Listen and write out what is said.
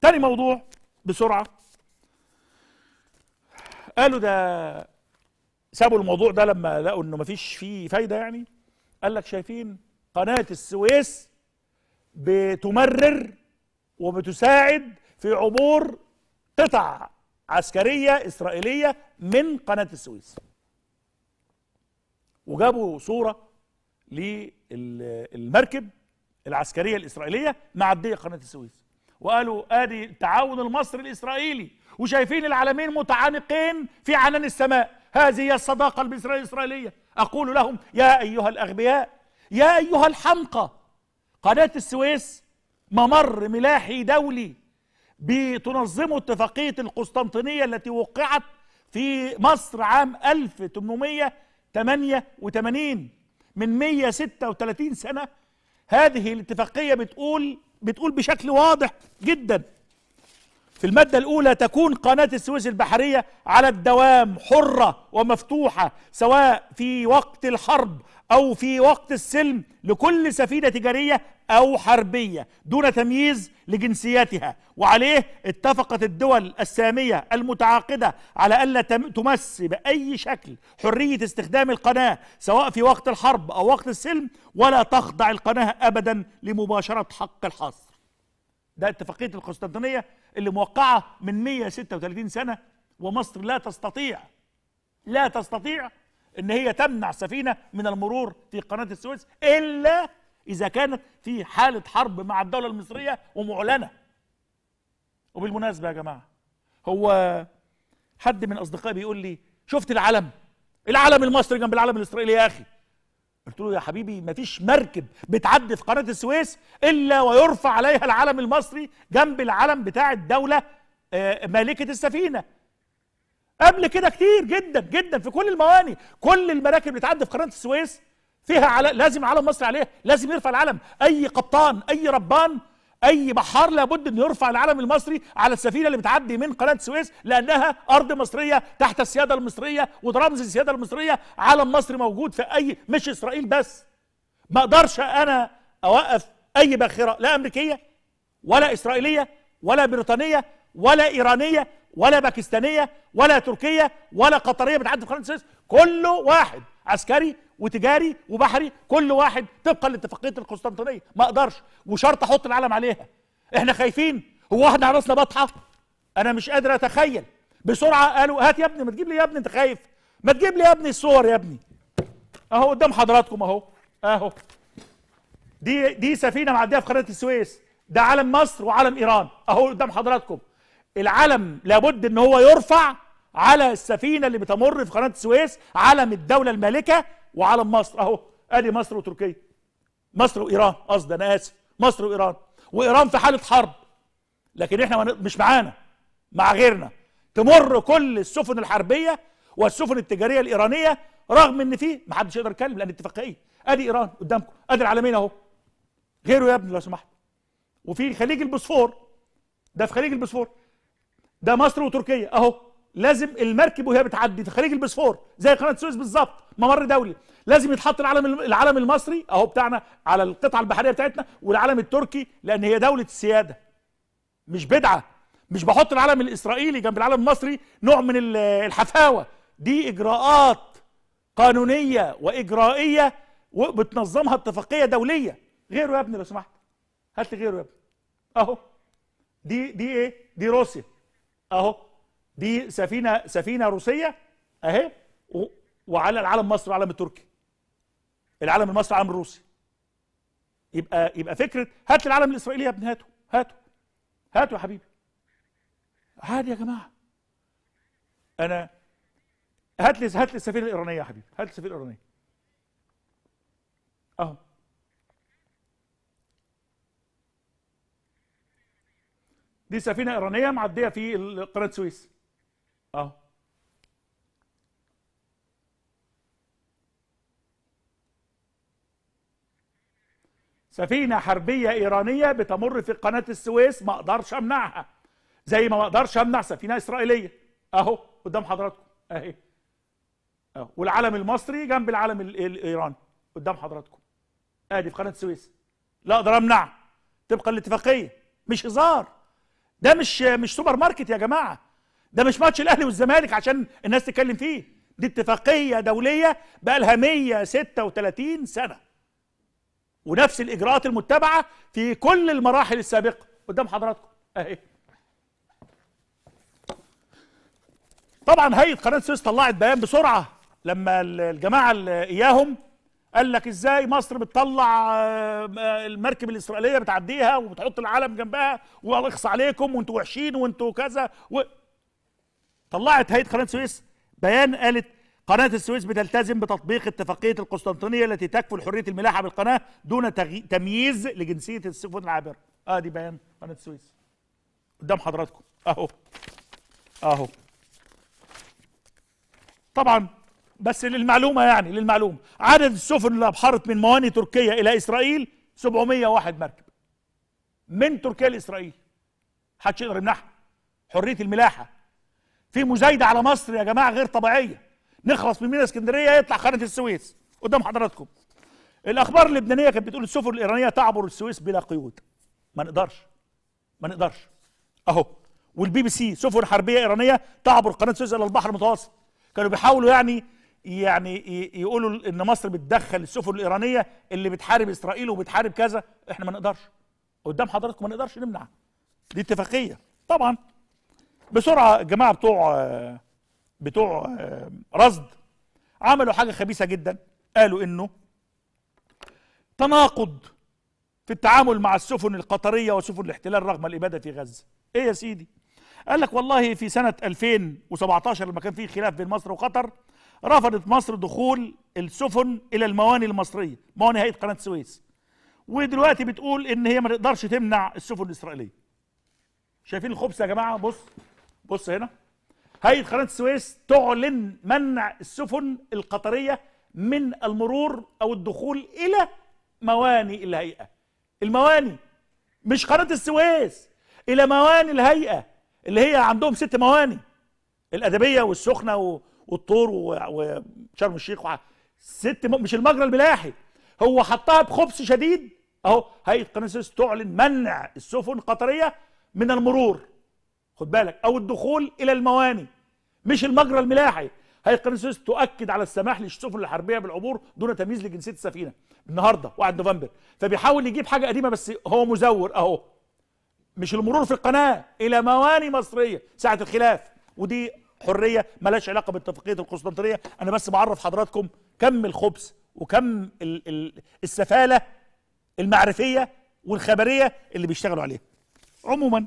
تاني موضوع بسرعه قالوا ده سابوا الموضوع ده لما لقوا انه مفيش فيه فايده يعني قال لك شايفين قناه السويس بتمرر وبتساعد في عبور قطع عسكريه اسرائيليه من قناه السويس وجابوا صوره للمركب العسكريه الاسرائيليه معديه قناه السويس وقالوا ادي التعاون المصري الاسرائيلي وشايفين العالمين متعانقين في عنان السماء هذه هي الصداقه المصريه الاسرائيليه اقول لهم يا ايها الاغبياء يا ايها الحمقى قناه السويس ممر ملاحي دولي بتنظمه اتفاقيه القسطنطينيه التي وقعت في مصر عام 1888 من 136 سنه هذه الاتفاقيه بتقول بتقول بشكل واضح جدا في المادة الأولى تكون قناة السويس البحرية على الدوام حرة ومفتوحة سواء في وقت الحرب أو في وقت السلم لكل سفينة تجارية أو حربية دون تمييز لجنسياتها وعليه اتفقت الدول السامية المتعاقدة على ألا تمس بأي شكل حرية استخدام القناة سواء في وقت الحرب أو وقت السلم ولا تخضع القناة أبدا لمباشرة حق الحصر ده اتفاقية القسطنطينية اللي موقعة من 136 سنة ومصر لا تستطيع لا تستطيع ان هي تمنع سفينه من المرور في قناه السويس الا اذا كانت في حاله حرب مع الدوله المصريه ومعلنه وبالمناسبه يا جماعه هو حد من اصدقائي بيقول لي شفت العلم العلم المصري جنب العلم الاسرائيلي يا اخي قلت له يا حبيبي مفيش مركب بتعدي في قناه السويس الا ويرفع عليها العلم المصري جنب العلم بتاع الدوله آه، مالكه السفينه قبل كده كتير جدا جدا في كل المواني كل المراكب اللي تعدي في قناه السويس فيها على لازم علم مصر عليها لازم يرفع العلم اي قبطان اي ربان اي بحار لابد انه يرفع العلم المصري على السفينه اللي بتعدي من قناه السويس لانها ارض مصريه تحت السياده المصريه ورمز السياده المصريه علم مصر موجود في اي مش اسرائيل بس ما اقدرش انا اوقف اي باخره لا امريكيه ولا اسرائيليه ولا بريطانيه ولا ايرانيه ولا باكستانيه ولا تركيه ولا قطريه بتعدي في قناه السويس كله واحد عسكري وتجاري وبحري كل واحد طبقا لاتفاقيه القسطنطينيه ما اقدرش وشرط احط العلم عليها احنا خايفين هو واحد على راسنا بطحه انا مش قادر اتخيل بسرعه قالوا هات يا ابني ما تجيب لي يا ابني انت خايف ما تجيب لي يا ابني الصور يا ابني اهو قدام حضراتكم اهو اهو دي دي سفينه معديه في قناه السويس ده علم مصر وعلم ايران اهو قدام حضراتكم العلم لابد ان هو يرفع على السفينه اللي بتمر في قناه السويس علم الدوله المالكه وعلم مصر اهو ادي مصر وتركيا مصر وايران قصدي انا اسف مصر وايران وايران في حاله حرب لكن احنا مش معانا مع غيرنا تمر كل السفن الحربيه والسفن التجاريه الايرانيه رغم ان في ما حدش يقدر يتكلم لان اتفاقيه ادي ايران قدامكم ادي العالمين اهو غيره يا ابني لو سمحت وفي خليج البوسفور ده في خليج البوسفور ده مصر وتركيا اهو لازم المركب وهي بتعدي خليج البسفور زي قناه السويس بالظبط ممر دولي لازم يتحط العلم العلم المصري اهو بتاعنا على القطعه البحريه بتاعتنا والعلم التركي لان هي دوله السياده مش بدعه مش بحط العلم الاسرائيلي جنب العلم المصري نوع من الحفاوه دي اجراءات قانونيه واجرائيه وبتنظمها اتفاقيه دوليه غيره يا ابني لو سمحت هات لي غيره يا ابني اهو دي دي ايه دي روسيا اهو دي سفينه سفينه روسيه اهي وعلى العلم مصر وعلم التركي العلم المصري العلم الروسي يبقى يبقى فكره هات العلم الاسرائيلي يا ابني هاته هاته هاته يا حبيبي عادي يا جماعه انا هات لي هات لي السفينه الايرانيه يا حبيبي هات لي السفينه الايرانيه اهو دي سفينه ايرانيه معديه في قناه السويس اهو سفينه حربيه ايرانيه بتمر في قناه السويس ما اقدرش امنعها زي ما ما اقدرش امنع سفينه اسرائيليه اهو قدام حضراتكم اهي اهو والعلم المصري جنب العلم الايراني قدام حضراتكم ادي في قناه السويس لا اقدر امنعها طبقا الاتفاقيه مش هزار ده مش مش سوبر ماركت يا جماعه ده مش ماتش الاهلي والزمالك عشان الناس تتكلم فيه دي اتفاقيه دوليه بقى لها 136 سنه ونفس الاجراءات المتبعه في كل المراحل السابقه قدام حضراتكم اهي طبعا هيئه قناه السويس طلعت بيان بسرعه لما الجماعه اللي اياهم قال لك ازاي مصر بتطلع آه، المركب الاسرائيليه بتعديها وبتحط العلم جنبها والله عليكم وانتوا وحشين وانتوا كذا و... طلعت هيئه قناه السويس بيان قالت قناة السويس بتلتزم بتطبيق اتفاقية القسطنطينية التي تكفل حرية الملاحة بالقناة دون تغي... تمييز لجنسية السفن العابرة. ادي آه بيان قناة السويس. قدام حضراتكم اهو اهو. طبعا بس للمعلومة يعني للمعلومة عدد السفن اللي أبحرت من موانئ تركيا إلى إسرائيل 701 مركب من تركيا لإسرائيل حدش يقدر يمنعها حرية الملاحة في مزايدة على مصر يا جماعة غير طبيعية نخلص من ميناء اسكندرية يطلع قناة السويس قدام حضراتكم الأخبار اللبنانية كانت بتقول السفن الإيرانية تعبر السويس بلا قيود ما نقدرش ما نقدرش أهو والبي بي سي سفن حربية إيرانية تعبر قناة السويس إلى البحر المتوسط كانوا بيحاولوا يعني يعني يقولوا ان مصر بتدخل السفن الايرانيه اللي بتحارب اسرائيل وبتحارب كذا احنا ما نقدرش قدام حضراتكم ما نقدرش نمنع دي اتفاقيه طبعا بسرعه الجماعه بتوع بتوع رصد عملوا حاجه خبيثه جدا قالوا انه تناقض في التعامل مع السفن القطريه وسفن الاحتلال رغم الاباده في غزه ايه يا سيدي قال لك والله في سنه 2017 لما كان في خلاف بين مصر وقطر رفضت مصر دخول السفن الى المواني المصريه مواني هيئه قناه السويس ودلوقتي بتقول ان هي ما تقدرش تمنع السفن الاسرائيليه شايفين الخبز يا جماعه بص بص هنا هيئه قناه السويس تعلن منع السفن القطريه من المرور او الدخول الى مواني الهيئه المواني مش قناه السويس الى مواني الهيئه اللي هي عندهم ست مواني الادبيه والسخنه والطور وشرم الشيخ وعلى. ست مش المجرى الملاحي هو حطها بخبث شديد اهو هيئه قناه السويس تعلن منع السفن القطريه من المرور خد بالك او الدخول الى المواني مش المجرى الملاحي هيئه قناه السويس تؤكد على السماح للسفن الحربيه بالعبور دون تمييز لجنسيه السفينه النهارده 1 نوفمبر فبيحاول يجيب حاجه قديمه بس هو مزور اهو مش المرور في القناه الى مواني مصريه ساعه الخلاف ودي حريه ملاش علاقه باتفاقيه القسطنطينيه انا بس بعرف حضراتكم كم الخبث وكم الـ الـ السفاله المعرفيه والخبريه اللي بيشتغلوا عليها عموما